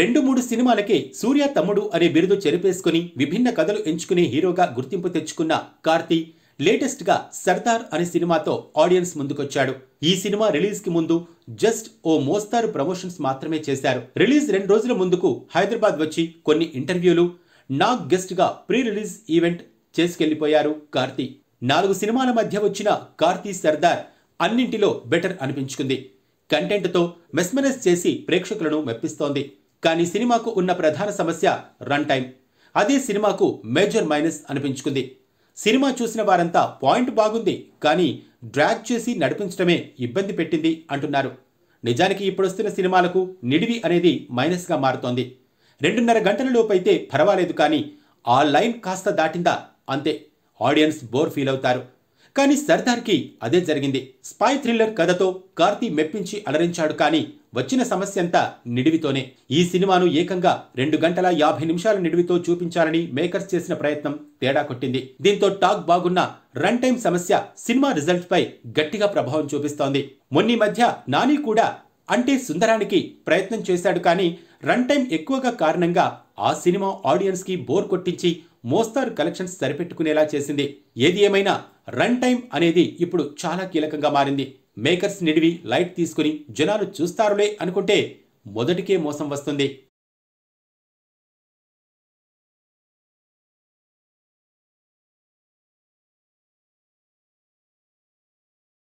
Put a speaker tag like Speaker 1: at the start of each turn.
Speaker 1: రెండు మూడు సినిమాలకే సూర్య తమ్ముడు అనే బిరుదు చెరిపేసుకుని విభిన్న కథలు ఎంచుకునే హీరోగా గుర్తింపు తెచ్చుకున్న కార్తీ లేటెస్ట్గా సర్దార్ అనే సినిమాతో ఆడియన్స్ ముందుకొచ్చాడు ఈ సినిమా రిలీజ్కి ముందు జస్ట్ ఓ మోస్తారు ప్రమోషన్స్ మాత్రమే చేశారు రిలీజ్ రెండు రోజుల ముందుకు హైదరాబాద్ వచ్చి కొన్ని ఇంటర్వ్యూలు నాగ్ గెస్ట్గా ప్రీ రిలీజ్ ఈవెంట్ చేసుకెళ్లిపోయారు కార్తీ నాలుగు సినిమాల మధ్య వచ్చిన కార్తీ సర్దార్ అన్నింటిలో బెటర్ అనిపించుకుంది కంటెంట్తో మెస్మెనెస్ చేసి ప్రేక్షకులను మెప్పిస్తోంది కానీ సినిమాకు ఉన్న ప్రధాన సమస్య రన్ టైం అదే సినిమాకు మేజర్ మైనస్ అనిపించుకుంది సినిమా చూసిన వారంతా పాయింట్ బాగుంది కానీ డ్రాగ్ చేసి నడిపించడమే ఇబ్బంది పెట్టింది అంటున్నారు నిజానికి ఇప్పుడొస్తున్న సినిమాలకు నిడివి అనేది మైనస్గా మారుతోంది రెండున్నర గంటల లోపైతే పర్వాలేదు కానీ ఆ లైన్ కాస్త దాటిందా అంతే ఆడియన్స్ బోర్ ఫీల్ అవుతారు కానీ సర్దార్కి అదే జరిగింది స్పై థ్రిల్లర్ కథతో కార్తీ మెప్పించి అలరించాడు కానీ వచ్చిన సమస్య అంతా నిడివితోనే ఈ సినిమాను ఏకంగా రెండు గంటల యాభై నిమిషాల నిడివితో చూపించాలని మేకర్స్ చేసిన ప్రయత్నం తేడా కొట్టింది దీంతో టాక్ బాగున్న రన్ టైం సమస్య సినిమా రిజల్ట్ పై గట్టిగా ప్రభావం చూపిస్తోంది మొన్నీ మధ్య నాని కూడా అంటే సుందరానికి ప్రయత్నం చేశాడు కానీ రన్ టైం ఎక్కువగా కారణంగా ఆ సినిమా ఆడియన్స్కి బోర్ కొట్టించి మోస్తారు కలెక్షన్స్ సరిపెట్టుకునేలా చేసింది ఏది ఏమైనా రన్ టైం అనేది ఇప్పుడు చాలా కీలకంగా మారింది మేకర్స్ నిడివి లైట్ తీసుకుని జనాలు చూస్తారులే అనుకుంటే మొదటికే మోసం వస్తుంది